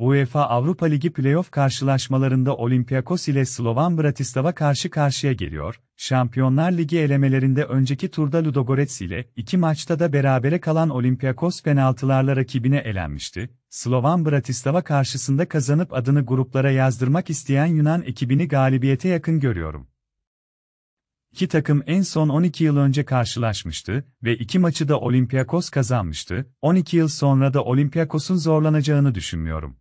UEFA Avrupa Ligi playoff karşılaşmalarında Olympiakos ile Slovan Bratislava karşı karşıya geliyor, Şampiyonlar Ligi elemelerinde önceki turda Ludogorets ile iki maçta da berabere kalan Olympiakos penaltılarla rakibine elenmişti, Slovan Bratislava karşısında kazanıp adını gruplara yazdırmak isteyen Yunan ekibini galibiyete yakın görüyorum. İki takım en son 12 yıl önce karşılaşmıştı ve iki maçı da Olympiakos kazanmıştı, 12 yıl sonra da Olympiakos'un zorlanacağını düşünmüyorum.